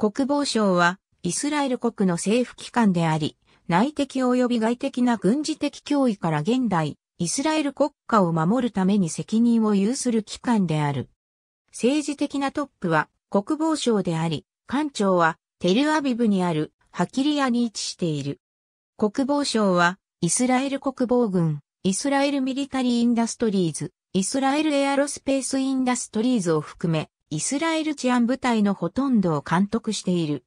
国防省は、イスラエル国の政府機関であり、内的及び外的な軍事的脅威から現代、イスラエル国家を守るために責任を有する機関である。政治的なトップは国防省であり、官庁はテルアビブにあるハキリアに位置している。国防省はイスラエル国防軍、イスラエルミリタリーインダストリーズ、イスラエルエアロスペースインダストリーズを含めイスラエル治安部隊のほとんどを監督している。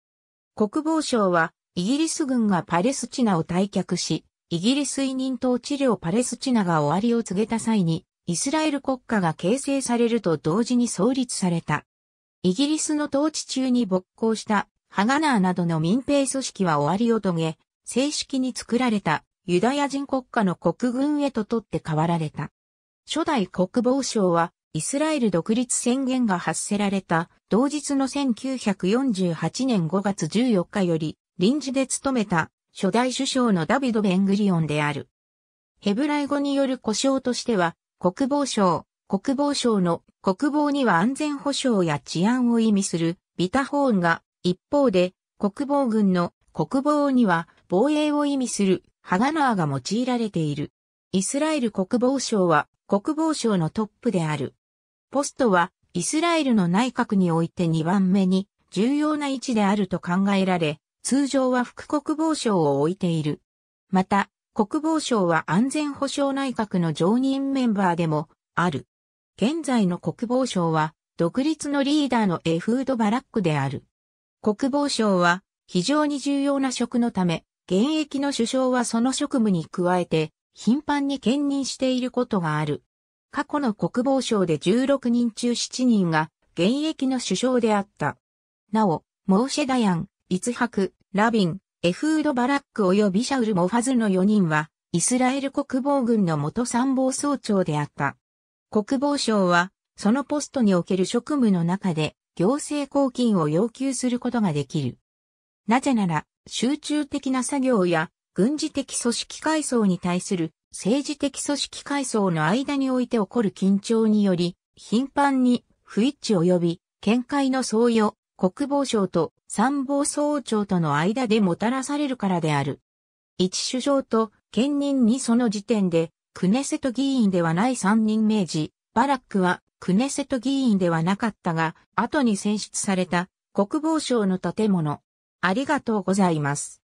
国防省は、イギリス軍がパレスチナを退却し、イギリス委任統治領パレスチナが終わりを告げた際に、イスラエル国家が形成されると同時に創立された。イギリスの統治中に勃興したハガナーなどの民兵組織は終わりを遂げ、正式に作られたユダヤ人国家の国軍へと取って代わられた。初代国防省はイスラエル独立宣言が発せられた同日の1948年5月14日より臨時で務めた初代首相のダビド・ベングリオンである。ヘブライ語による故障としては国防省、国防省の国防には安全保障や治安を意味するビタホーンが一方で国防軍の国防には防衛を意味するハガナーが用いられている。イスラエル国防省は国防省のトップである。ポストはイスラエルの内閣において2番目に重要な位置であると考えられ、通常は副国防省を置いている。また、国防省は安全保障内閣の常任メンバーでもある。現在の国防省は独立のリーダーのエフード・バラックである。国防省は非常に重要な職のため、現役の首相はその職務に加えて頻繁に兼任していることがある。過去の国防省で16人中7人が現役の首相であった。なお、モーシェダヤン、イツハク、ラビン、エフード・バラック及びシャウル・モファズの4人は、イスラエル国防軍の元参謀総長であった。国防省は、そのポストにおける職務の中で、行政公金を要求することができる。なぜなら、集中的な作業や、軍事的組織階層に対する政治的組織階層の間において起こる緊張により、頻繁に不一致及び、見解の相与、国防省と参謀総長との間でもたらされるからである。一首相と兼任にその時点で、クネセト議員ではない三人名字、バラックはクネセト議員ではなかったが、後に選出された国防省の建物。ありがとうございます。